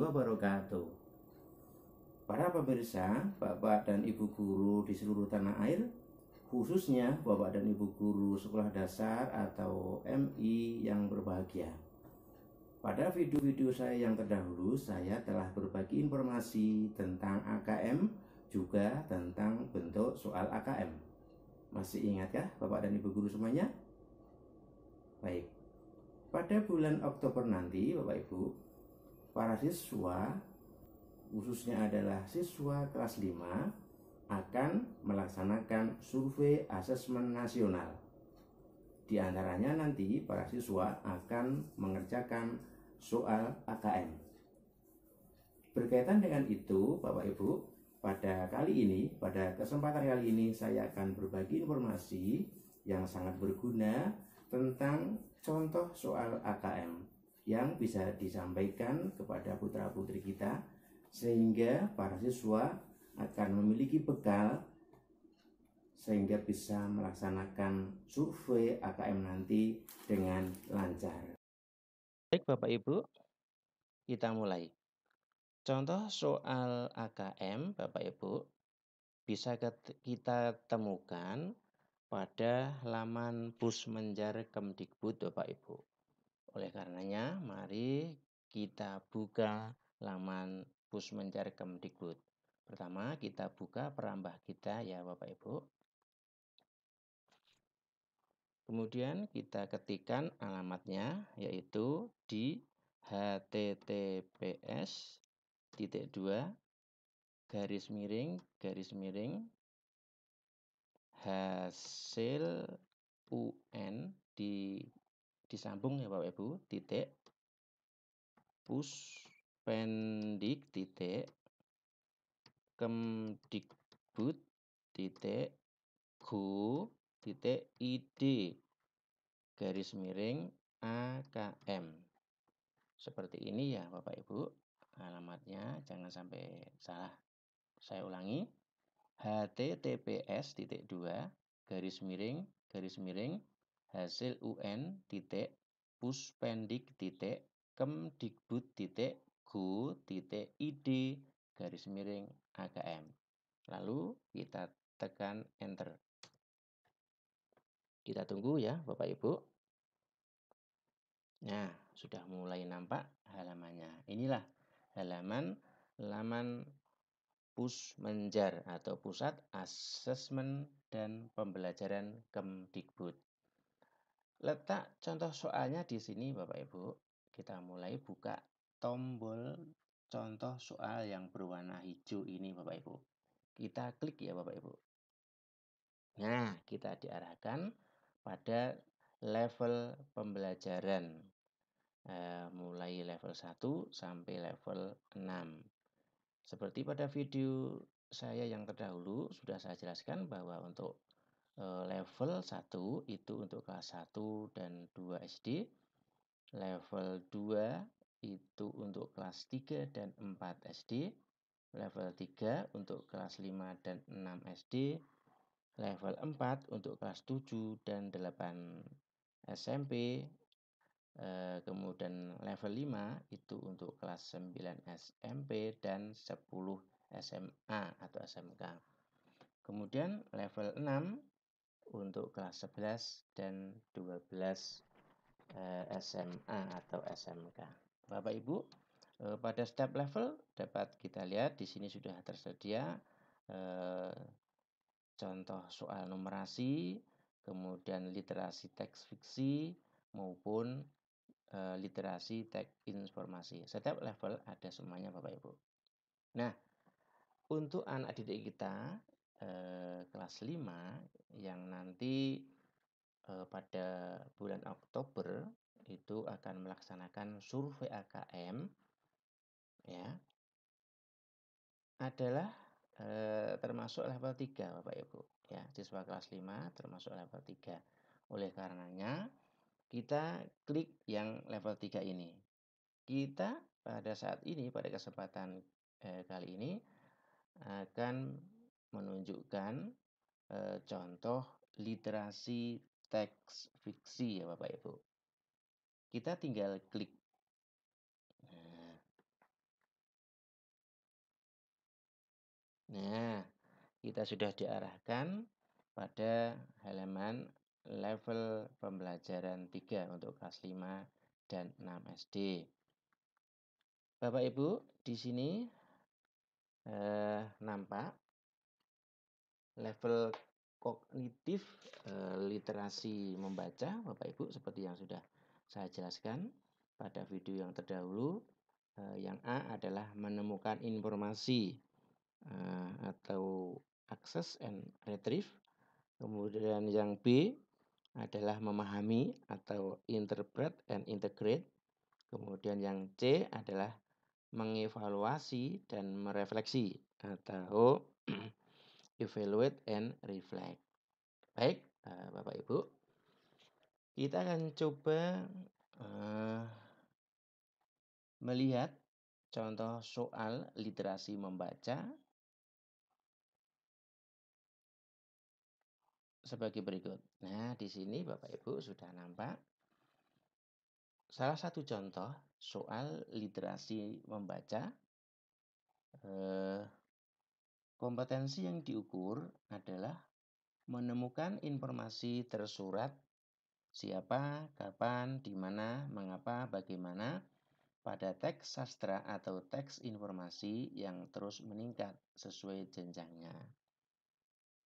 wabarakatuh. Para pemirsa, Bapak dan Ibu guru di seluruh tanah air, khususnya Bapak dan Ibu guru sekolah dasar atau MI yang berbahagia. Pada video-video saya yang terdahulu, saya telah berbagi informasi tentang AKM juga tentang bentuk soal AKM. Masih ingat ya, Bapak dan Ibu guru semuanya? Baik. Pada bulan Oktober nanti, Bapak Ibu, para siswa khususnya adalah siswa kelas 5 akan melaksanakan survei asesmen nasional. Di antaranya nanti para siswa akan mengerjakan soal AKM. Berkaitan dengan itu, Bapak Ibu, pada kali ini, pada kesempatan kali ini saya akan berbagi informasi yang sangat berguna tentang contoh soal AKM yang bisa disampaikan kepada putra-putri kita sehingga para siswa akan memiliki bekal sehingga bisa melaksanakan survei AKM nanti dengan lancar. Baik Bapak Ibu, kita mulai. Contoh soal AKM Bapak Ibu bisa kita temukan pada laman Pusmenjar Kemdikbud Bapak Ibu. Oleh karenanya, mari kita buka laman Pusmencar Kemdikbud. Pertama, kita buka perambah kita ya Bapak Ibu. Kemudian kita ketikkan alamatnya yaitu di https titik dua garis miring garis miring hasil un di disambung ya Bapak Ibu, titik pendik titik kemdikbud titik go titik id garis miring AKM seperti ini ya Bapak Ibu alamatnya jangan sampai salah saya ulangi https titik dua garis miring garis miring hasil UN titik puspendik titik kemdikbud titik go titik id garis miring AKM lalu kita tekan enter kita tunggu ya Bapak Ibu nah sudah mulai nampak halamannya inilah halaman laman pusmenjar atau pusat asesmen dan pembelajaran Kemdikbud Letak contoh soalnya di sini Bapak Ibu. Kita mulai buka tombol contoh soal yang berwarna hijau ini Bapak Ibu. Kita klik ya Bapak Ibu. Nah, kita diarahkan pada level pembelajaran. E, mulai level 1 sampai level 6. Seperti pada video saya yang terdahulu sudah saya jelaskan bahwa untuk Eh, level 1 itu untuk kelas 1 dan 2 SD, level 2 itu untuk kelas 3 dan 4 SD, level 3 untuk kelas 5 dan 6 SD, level 4 untuk kelas 7 dan 8 SMP, e, kemudian level 5 itu untuk kelas 9 SMP dan 10 SMA atau SMK. Kemudian level 6 untuk kelas 11 dan 12 eh, SMA atau SMK. Bapak Ibu, eh, pada step level dapat kita lihat di sini sudah tersedia eh, contoh soal numerasi, kemudian literasi teks fiksi maupun eh, literasi teks informasi. Setiap level ada semuanya Bapak Ibu. Nah, untuk anak didik kita eh, kelas 5 yang nanti eh, pada bulan Oktober itu akan melaksanakan survei AKM ya adalah e, termasuk level 3 Bapak Ibu ya siswa kelas 5 termasuk level 3 oleh karenanya kita klik yang level 3 ini kita pada saat ini pada kesempatan e, kali ini akan menunjukkan e, contoh literasi teks fiksi ya Bapak Ibu. Kita tinggal klik. Nah, nah kita sudah diarahkan pada halaman level pembelajaran 3 untuk kelas 5 dan 6 SD. Bapak Ibu, di sini eh, nampak level kognitif eh, literasi membaca Bapak Ibu seperti yang sudah saya jelaskan pada video yang terdahulu eh, yang A adalah menemukan informasi eh, atau access and retrieve kemudian yang B adalah memahami atau interpret and integrate kemudian yang C adalah mengevaluasi dan merefleksi atau evaluate and reflect. Baik, eh, Bapak Ibu, kita akan coba uh, melihat contoh soal literasi membaca sebagai berikut. Nah, di sini Bapak Ibu sudah nampak salah satu contoh soal literasi membaca. Eh, Kompetensi yang diukur adalah menemukan informasi tersurat siapa, kapan, di mana, mengapa, bagaimana pada teks sastra atau teks informasi yang terus meningkat sesuai jenjangnya.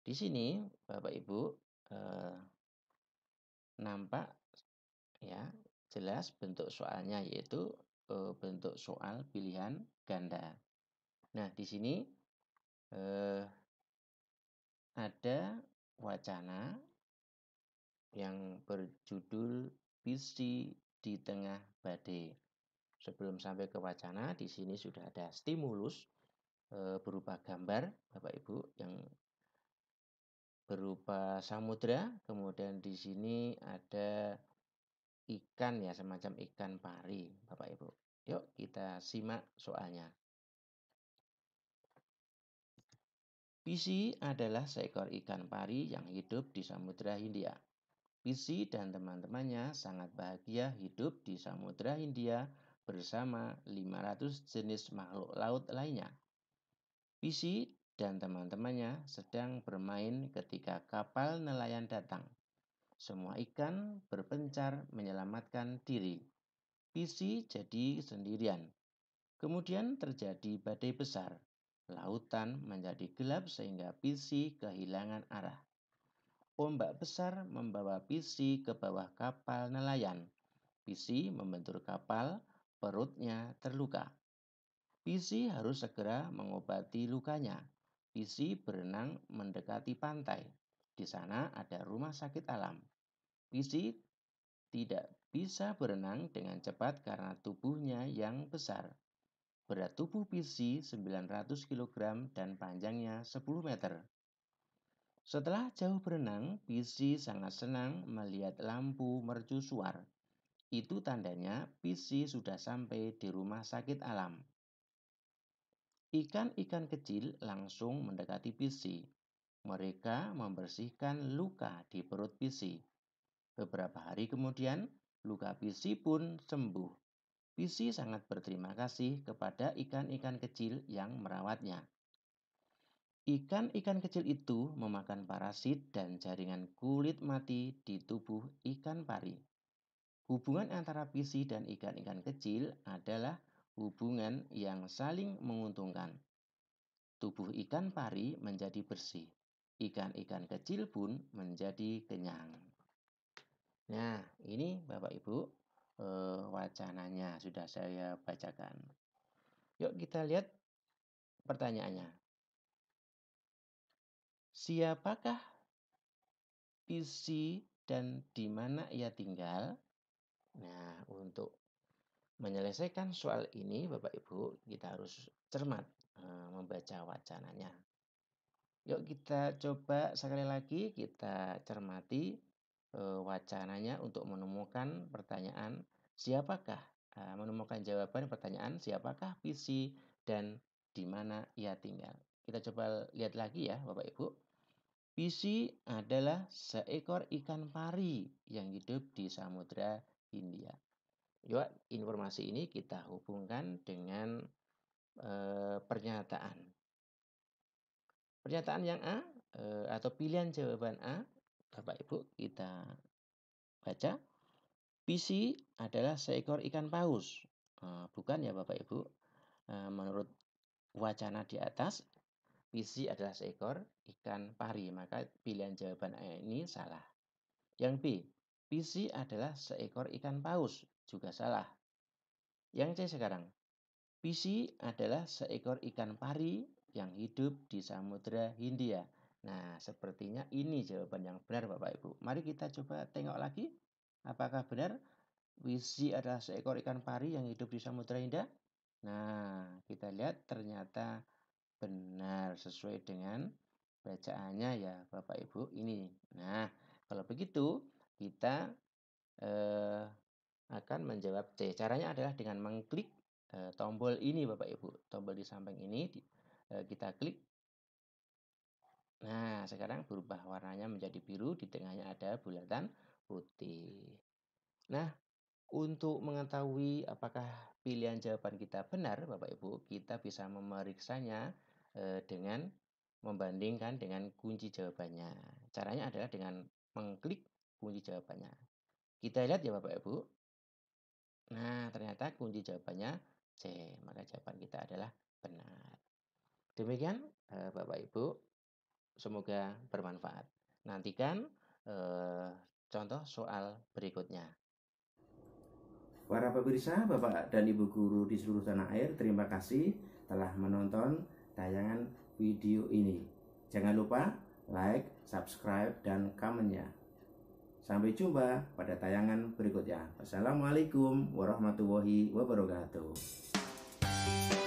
Di sini, Bapak Ibu, eh, nampak ya jelas bentuk soalnya yaitu eh, bentuk soal pilihan ganda. Nah, di sini eh, ada wacana yang berjudul Visi di Tengah Badai. Sebelum sampai ke wacana, di sini sudah ada stimulus eh, berupa gambar Bapak Ibu yang berupa samudra, kemudian di sini ada ikan ya semacam ikan pari Bapak Ibu. Yuk kita simak soalnya. Pisi adalah seekor ikan pari yang hidup di Samudra Hindia. Pisi dan teman-temannya sangat bahagia hidup di Samudra Hindia bersama 500 jenis makhluk laut lainnya. Pisi dan teman-temannya sedang bermain ketika kapal nelayan datang. Semua ikan berpencar menyelamatkan diri. Pisi jadi sendirian. Kemudian terjadi badai besar. Lautan menjadi gelap sehingga PC kehilangan arah. Ombak besar membawa PC ke bawah kapal nelayan. PC membentur kapal, perutnya terluka. PC harus segera mengobati lukanya. PC berenang mendekati pantai. Di sana ada rumah sakit alam. PC tidak bisa berenang dengan cepat karena tubuhnya yang besar. Berat tubuh PC 900 kg dan panjangnya 10 meter. Setelah jauh berenang, PC sangat senang melihat lampu mercusuar. Itu tandanya PC sudah sampai di rumah sakit alam. Ikan-ikan kecil langsung mendekati PC. Mereka membersihkan luka di perut PC. Beberapa hari kemudian, luka PC pun sembuh. Pisi sangat berterima kasih kepada ikan-ikan kecil yang merawatnya. Ikan-ikan kecil itu memakan parasit dan jaringan kulit mati di tubuh ikan pari. Hubungan antara pisi dan ikan-ikan kecil adalah hubungan yang saling menguntungkan. Tubuh ikan pari menjadi bersih. Ikan-ikan kecil pun menjadi kenyang. Nah, ini Bapak Ibu Eh, wacananya sudah saya bacakan. Yuk kita lihat pertanyaannya. Siapakah PC dan di mana ia tinggal? Nah, untuk menyelesaikan soal ini Bapak Ibu, kita harus cermat eh, membaca wacananya. Yuk kita coba sekali lagi kita cermati eh, wacananya untuk menemukan pertanyaan Siapakah? menemukan jawaban pertanyaan siapakah PC dan di mana ia tinggal. Kita coba lihat lagi ya Bapak Ibu. PC adalah seekor ikan pari yang hidup di samudra India. Yuk, informasi ini kita hubungkan dengan e, pernyataan. Pernyataan yang A e, atau pilihan jawaban A, Bapak Ibu, kita baca PC adalah seekor ikan paus. Eh, bukan ya Bapak Ibu? Eh, menurut wacana di atas, PC adalah seekor ikan pari. Maka pilihan jawaban A ini salah. Yang B, PC adalah seekor ikan paus. Juga salah. Yang C sekarang. PC adalah seekor ikan pari yang hidup di Samudra Hindia. Nah, sepertinya ini jawaban yang benar Bapak Ibu. Mari kita coba tengok lagi. Apakah benar Wizi adalah seekor ikan pari yang hidup di Samudra Indah? Nah, kita lihat ternyata benar sesuai dengan bacaannya ya Bapak Ibu ini. Nah, kalau begitu kita eh, akan menjawab C. Caranya adalah dengan mengklik eh, tombol ini Bapak Ibu. Tombol di samping ini di, eh, kita klik. Nah, sekarang berubah warnanya menjadi biru, di tengahnya ada bulatan putih. Nah, untuk mengetahui apakah pilihan jawaban kita benar, Bapak Ibu, kita bisa memeriksanya eh, dengan membandingkan dengan kunci jawabannya. Caranya adalah dengan mengklik kunci jawabannya. Kita lihat ya Bapak Ibu. Nah, ternyata kunci jawabannya C. Maka jawaban kita adalah benar. Demikian eh, Bapak Ibu, semoga bermanfaat. Nantikan eh, Contoh soal berikutnya. Para pemirsa, Bapak dan Ibu guru di seluruh tanah air, terima kasih telah menonton tayangan video ini. Jangan lupa like, subscribe, dan komennya. Sampai jumpa pada tayangan berikutnya. Wassalamualaikum warahmatullahi wabarakatuh.